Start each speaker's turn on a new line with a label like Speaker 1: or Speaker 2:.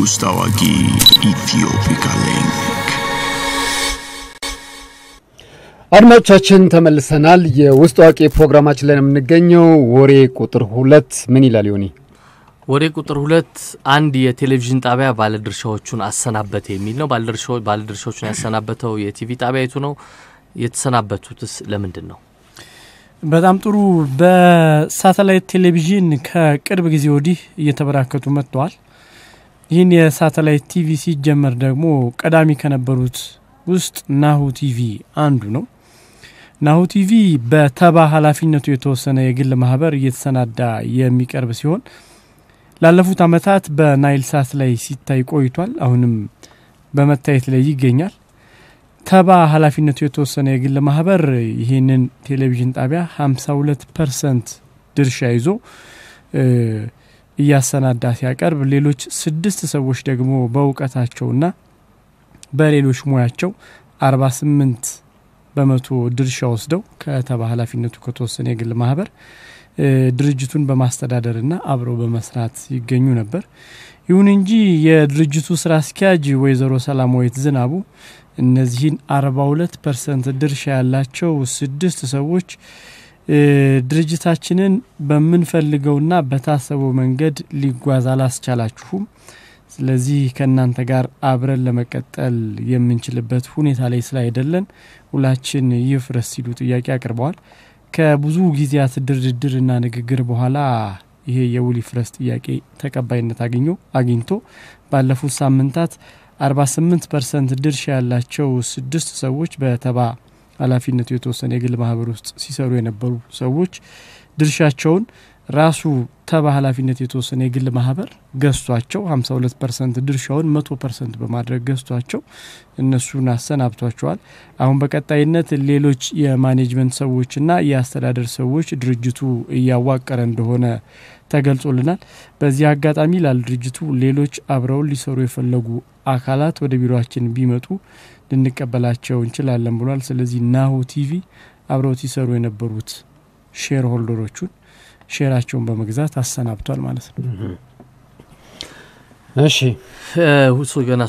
Speaker 1: Gustav Agui, ኢትዮፒካ ሊንክ አድማጮቻችን ተመልሰናል። የውስጥ አዋቂ ፕሮግራማችን ላይ የምንገኘው ወሬ ቁጥር ሁለት ምን ይላል ይሆኒ? ወሬ ቁጥር ሁለት አንድ የቴሌቪዥን ጣቢያ ባለድርሻዎቹን አሰናበተ የሚል ነው። ባለድርሻዎቹን ያሰናበተው የቲቪ ጣቢያይቱ ነው። የተሰናበቱትስ ለምንድን ነው? በጣም ጥሩ። በሳተላይት ቴሌቪዥን ከቅርብ ጊዜ ወዲህ እየተበራከቱ መጥተዋል። ይህን የሳተላይት ቲቪ ሲጀመር ደግሞ ቀዳሚ ከነበሩት ውስጥ ናሁ ቲቪ አንዱ ነው። ናሁ ቲቪ በተባ ኃላፊነቱ የተወሰነ የግል ማህበር እየተሰናዳ የሚቀርብ ሲሆን ላለፉት አመታት በናይል ሳት ላይ ሲታይ ቆይቷል። አሁንም በመታየት ላይ ይገኛል። ተባ ኃላፊነቱ የተወሰነ የግል ማህበር ይህንን ቴሌቪዥን ጣቢያ 52 ፐርሰንት ድርሻ ይዞ እያሰናዳ ሲያቀርብ ሌሎች ስድስት ሰዎች ደግሞ በእውቀታቸውና በሌሎች ሙያቸው 48 በመቶ ድርሻ ወስደው ከተባ ኃላፊነቱ ከተወሰነ የግል ማህበር ድርጅቱን በማስተዳደርና አብረው በመስራት ይገኙ ነበር። ይሁን እንጂ የድርጅቱ ስራ አስኪያጅ ወይዘሮ ሰላማዊት ዝናቡ እነዚህን 42 ፐርሰንት ድርሻ ያላቸው ስድስት ሰዎች ድርጅታችንን በምንፈልገውና በታሰበው መንገድ ሊጓዝ አላስቻላችሁም። ስለዚህ ከእናንተ ጋር አብረን ለመቀጠል የምንችልበት ሁኔታ ላይ ስላይደለን ሁላችን ይፍረስ ሲሉ ጥያቄ አቅርበዋል። ከብዙ ጊዜያት ድርድርና ንግግር በኋላ ይሄ የውል ይፍረስ ጥያቄ ተቀባይነት አግኞ አግኝቶ ባለፉት ሳምንታት 48 ፐርሰንት ድርሻ ያላቸው ስድስት ሰዎች በተባ ኃላፊነቱ የተወሰነ የግል ማህበር ውስጥ ሲሰሩ የነበሩ ሰዎች ድርሻቸውን ራሱ ተባ ኃላፊነት የተወሰነ የግል ማህበር ገዝቷቸው 52 ፐርሰንት ድርሻውን 100 ፐርሰንት በማድረግ ገዝቷቸው እነሱን አሰናብቷቸዋል። አሁን በቀጣይነት ሌሎች የማኔጅመንት ሰዎችና የአስተዳደር ሰዎች ድርጅቱ እያዋቀረ እንደሆነ ተገልጾልናል። በዚህ አጋጣሚ ላል ድርጅቱ ሌሎች አብረውን ሊሰሩ የፈለጉ አካላት ወደ ቢሮችን ቢመጡ ልንቀበላቸው እንችላለን ብሏል። ስለዚህ ናሁ ቲቪ አብረውት ይሰሩ የነበሩት ሼር ሆልደሮቹን ሼራቸውን በመግዛት አሰናብቷል ማለት ነው እሺ ገና